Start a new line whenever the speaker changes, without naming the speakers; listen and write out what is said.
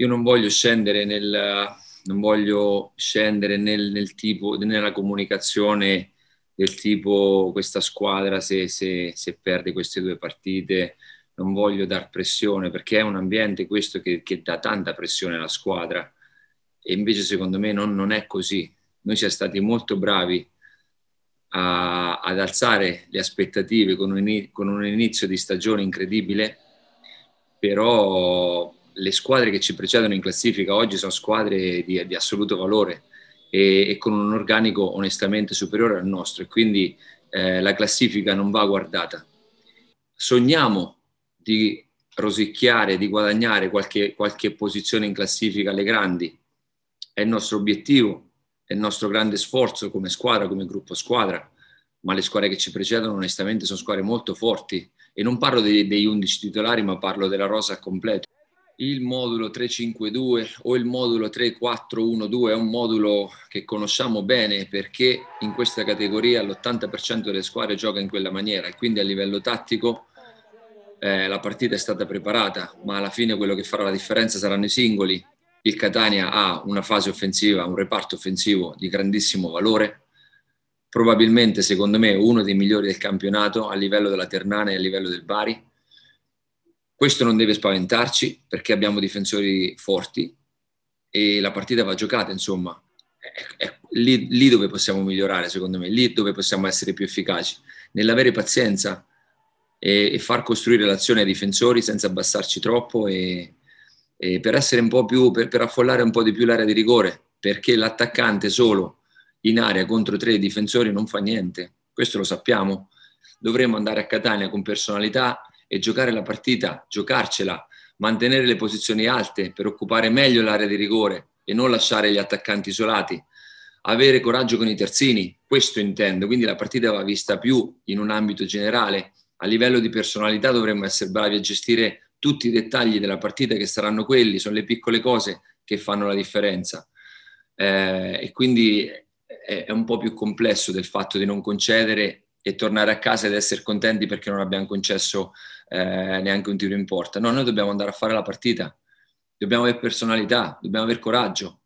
io non voglio scendere nel, voglio scendere nel, nel tipo, nella comunicazione del tipo questa squadra se, se, se, perde queste due partite, non voglio dar pressione perché è un ambiente questo che, che dà tanta pressione alla squadra e invece secondo me non, non è così. Noi siamo stati molto bravi a, ad alzare le aspettative con un, con un inizio di stagione incredibile, però le squadre che ci precedono in classifica oggi sono squadre di, di assoluto valore e, e, con un organico onestamente superiore al nostro e quindi eh, la classifica non va guardata. Sogniamo di rosicchiare, di guadagnare qualche, qualche posizione in classifica alle grandi, è il nostro obiettivo, è il nostro grande sforzo come squadra, come gruppo squadra, ma le squadre che ci precedono onestamente sono squadre molto forti e non parlo dei, degli 11 titolari ma parlo della rosa completa. Il modulo 352 o il modulo 3412 è un modulo che conosciamo bene perché in questa categoria l'80% delle squadre gioca in quella maniera e quindi a livello tattico eh, la partita è stata preparata, ma alla fine quello che farà la differenza saranno i singoli. Il Catania ha una fase offensiva, un reparto offensivo di grandissimo valore, probabilmente secondo me uno dei migliori del campionato a livello della Ternana e a livello del Bari questo non deve spaventarci perché abbiamo difensori forti e la partita va giocata, insomma, è, è lì, lì dove possiamo migliorare, secondo me, lì dove possiamo essere più efficaci, nell'avere pazienza e, e far costruire l'azione ai difensori senza abbassarci troppo e, e per essere un po' più, per, per affollare un po' di più l'area di rigore, perché l'attaccante solo in area contro tre difensori non fa niente, questo lo sappiamo. Dovremmo andare a Catania con personalità, e giocare la partita, giocarcela, mantenere le posizioni alte per occupare meglio l'area di rigore e non lasciare gli attaccanti isolati, avere coraggio con i terzini, questo intendo, quindi la partita va vista più in un ambito generale, a livello di personalità dovremmo essere bravi a gestire tutti i dettagli della partita che saranno quelli, sono le piccole cose che fanno la differenza eh, e quindi è, è un po' più complesso del fatto di non concedere e tornare a casa ed essere contenti perché non abbiamo concesso eh, neanche un tiro in porta. No, noi dobbiamo andare a fare la partita, dobbiamo avere personalità, dobbiamo avere coraggio,